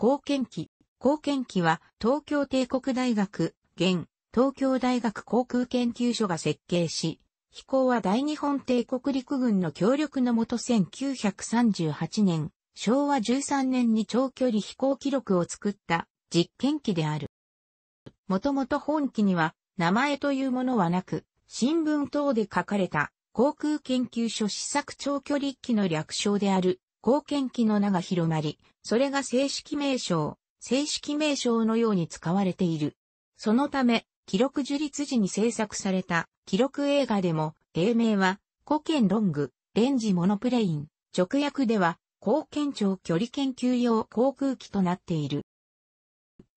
貢献機。貢献機は東京帝国大学、現、東京大学航空研究所が設計し、飛行は大日本帝国陸軍の協力のもと1938年、昭和13年に長距離飛行記録を作った実験機である。もともと本機には名前というものはなく、新聞等で書かれた航空研究所試作長距離機の略称である貢献機の名が広まり、それが正式名称、正式名称のように使われている。そのため、記録樹立時に制作された記録映画でも、英名は、古剣ロング、レンジモノプレイン、直訳では、貢献庁距離研究用航空機となっている。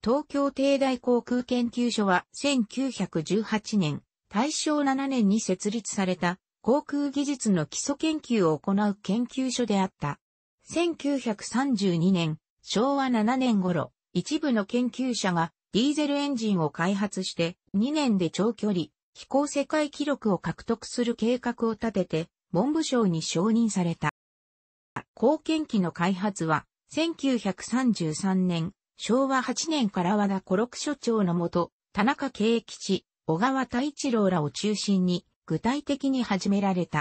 東京帝大航空研究所は1918年、大正7年に設立された航空技術の基礎研究を行う研究所であった。1932年、昭和7年頃、一部の研究者がディーゼルエンジンを開発して2年で長距離飛行世界記録を獲得する計画を立てて文部省に承認された。貢献機の開発は1933年昭和8年から和田五六所長のもと田中慶吉、小川太一郎らを中心に具体的に始められた。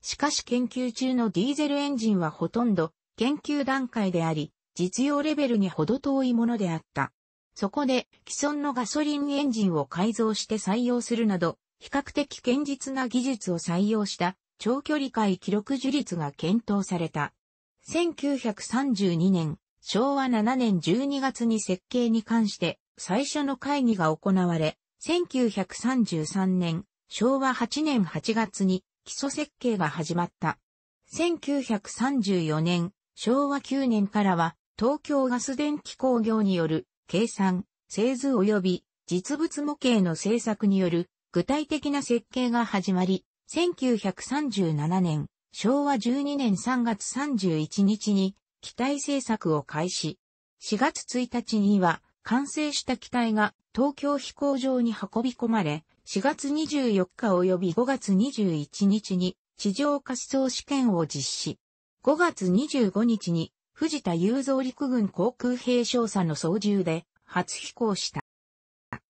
しかし研究中のディーゼルエンジンはほとんど研究段階であり、実用レベルにほど遠いものであった。そこで既存のガソリンエンジンを改造して採用するなど、比較的堅実な技術を採用した長距離界記録樹立が検討された。1932年、昭和7年12月に設計に関して最初の会議が行われ、1933年、昭和8年8月に基礎設計が始まった。1934年、昭和9年からは、東京ガス電気工業による、計算、製図及び実物模型の製作による具体的な設計が始まり、1937年、昭和12年3月31日に機体製作を開始。4月1日には完成した機体が東京飛行場に運び込まれ、4月24日及び5月21日に地上滑走試験を実施。5月25日に藤田雄三陸軍航空兵少佐の操縦で初飛行した。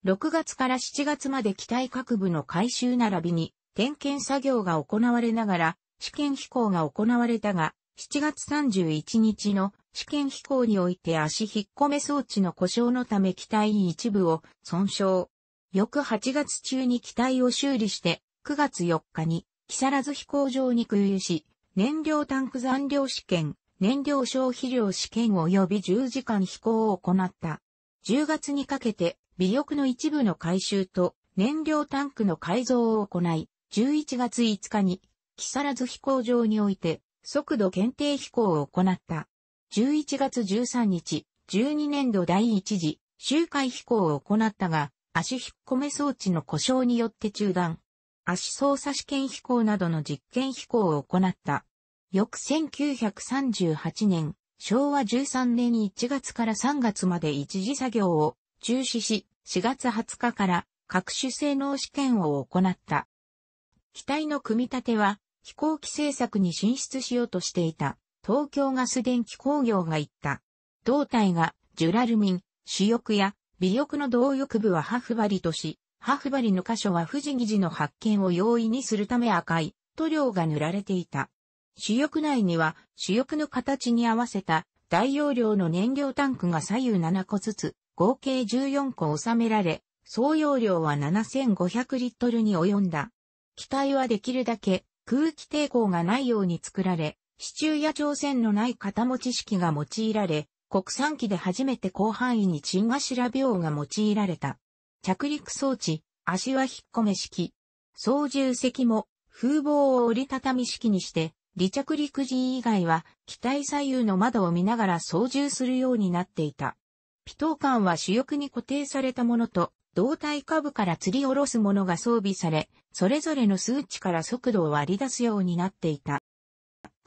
6月から7月まで機体各部の回収並びに点検作業が行われながら試験飛行が行われたが、7月31日の試験飛行において足引っ込め装置の故障のため機体一部を損傷。翌8月中に機体を修理して、9月4日に木更津飛行場に空輸し、燃料タンク残量試験、燃料消費量試験及び10時間飛行を行った。10月にかけて、尾翼の一部の回収と燃料タンクの改造を行い、11月5日に木更津飛行場において速度検定飛行を行った。11月13日、12年度第1次周回飛行を行ったが、足引っ込め装置の故障によって中断。足操作試験飛行などの実験飛行を行った。翌1938年、昭和13年1月から3月まで一次作業を中止し、4月20日から各種性能試験を行った。機体の組み立ては飛行機製作に進出しようとしていた東京ガス電気工業が言った。胴体が、ジュラルミン、主翼や、尾翼の動翼部はハフバリとし、ハフバリの箇所は富士議事の発見を容易にするため赤い塗料が塗られていた。主翼内には主翼の形に合わせた大容量の燃料タンクが左右7個ずつ合計14個収められ、総容量は7500リットルに及んだ。機体はできるだけ空気抵抗がないように作られ、支柱や朝鮮のない型持ち式が用いられ、国産機で初めて広範囲にチンガシラ病が用いられた。着陸装置、足は引っ込め式。操縦席も風防を折りたたみ式にして、離着陸時以外は機体左右の窓を見ながら操縦するようになっていた。ピトー艦は主翼に固定されたものと、胴体下部から吊り下ろすものが装備され、それぞれの数値から速度を割り出すようになっていた。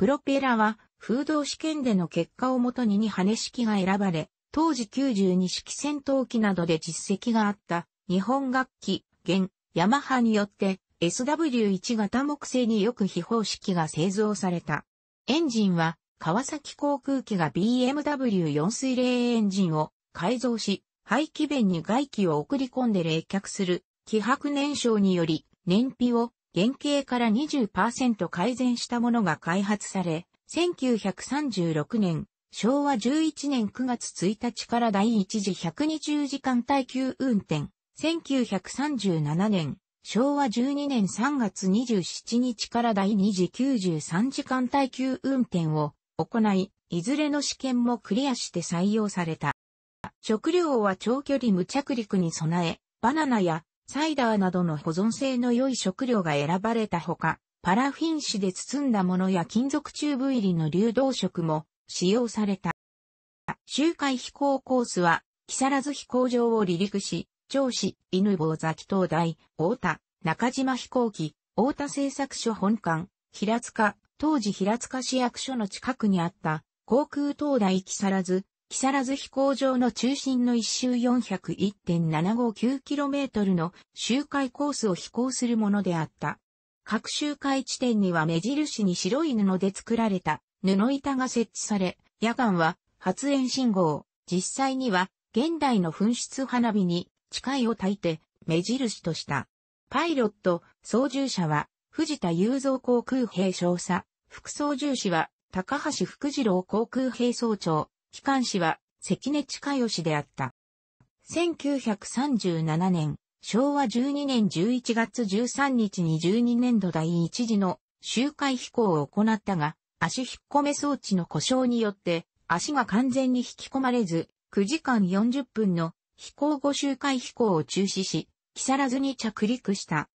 プロペラは、風洞試験での結果をもとに2羽式が選ばれ、当時92式戦闘機などで実績があった、日本楽器、現、ヤマハによって、SW1 型木製によく非方式が製造された。エンジンは、川崎航空機が BMW4 水冷エンジンを改造し、排気弁に外気を送り込んで冷却する、気迫燃焼により、燃費を原型から20%改善したものが開発され、1936年、昭和11年9月1日から第一次120時間耐久運転、1937年、昭和12年3月27日から第二次93時間耐久運転を行い、いずれの試験もクリアして採用された。食料は長距離無着陸に備え、バナナやサイダーなどの保存性の良い食料が選ばれたほか、パラフィン紙で包んだものや金属チューブ入りの流動食も使用された。周回飛行コースは、木更津飛行場を離陸し、上司、犬坊崎東大、大田、中島飛行機、大田製作所本館、平塚、当時平塚市役所の近くにあった、航空東大木更津、木更津飛行場の中心の一周 401.759km の周回コースを飛行するものであった。各周回地点には目印に白い布で作られた布板が設置され、夜間は発煙信号、実際には現代の噴出花火に誓いを焚いて目印とした。パイロット、操縦者は藤田雄三航空兵少佐、副操縦士は高橋福次郎航空兵総長、機関士は関根近義であった。1937年、昭和12年11月13日に12年度第一次の周回飛行を行ったが、足引っ込め装置の故障によって、足が完全に引き込まれず、9時間40分の飛行後周回飛行を中止し、木更津に着陸した。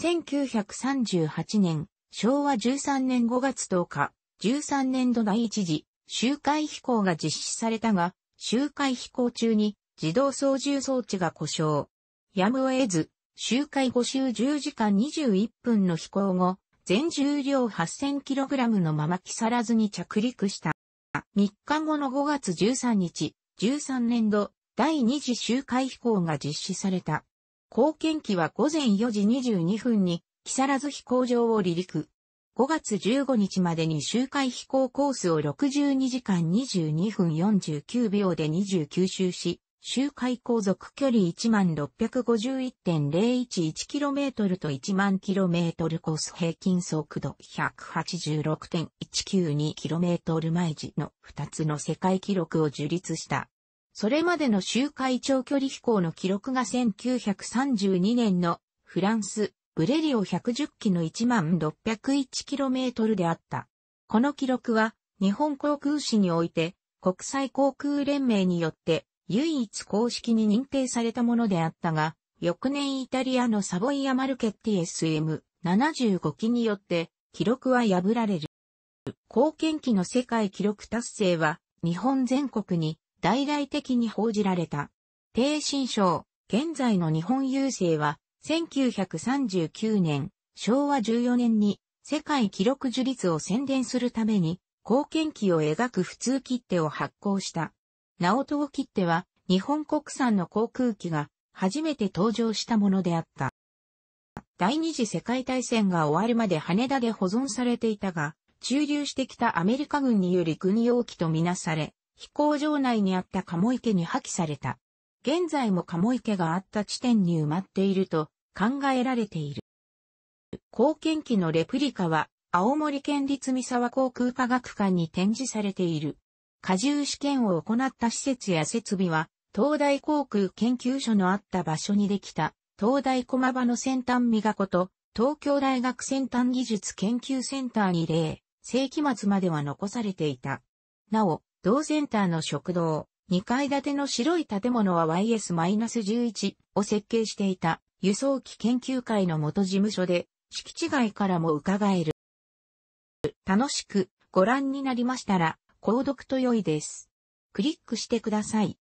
1938年、昭和13年5月10日、13年度第一次周回飛行が実施されたが、周回飛行中に自動操縦装置が故障。やむを得ず、周回5周10時間21分の飛行後、全重量 8000kg のまま木更津に着陸した。3日後の5月13日、13年度第2次周回飛行が実施された。貢献機は午前4時22分に木更津飛行場を離陸。5月15日までに周回飛行コースを62時間22分49秒で29周し、周回航続距離 1651.011km と 10000km コース平均速度 186.192km 毎時の2つの世界記録を樹立した。それまでの周回長距離飛行の記録が1932年のフランスブレリオ110機の 1601km であった。この記録は、日本航空史において、国際航空連盟によって唯一公式に認定されたものであったが、翌年イタリアのサボイア・マルケッティ SM75 機によって記録は破られる。貢献機の世界記録達成は日本全国に大々的に報じられた。低新章、現在の日本郵政は1939年、昭和14年に世界記録樹立を宣伝するために、貢献機を描く普通切手を発行した。ナオト藤切手は日本国産の航空機が初めて登場したものであった。第二次世界大戦が終わるまで羽田で保存されていたが、駐留してきたアメリカ軍により軍用機とみなされ、飛行場内にあった鴨池に破棄された。現在も鴨池があった地点に埋まっていると考えられている。貢献機のレプリカは、青森県立三沢航空科学館に展示されている。過重試験を行った施設や設備は、東大航空研究所のあった場所にできた、東大駒場の先端美学と、東京大学先端技術研究センターに例、世紀末までは残されていた。なお、同センターの食堂、2階建ての白い建物は YS-11 を設計していた輸送機研究会の元事務所で、敷地外からも伺える。楽しくご覧になりましたら、購読と良いです。クリックしてください。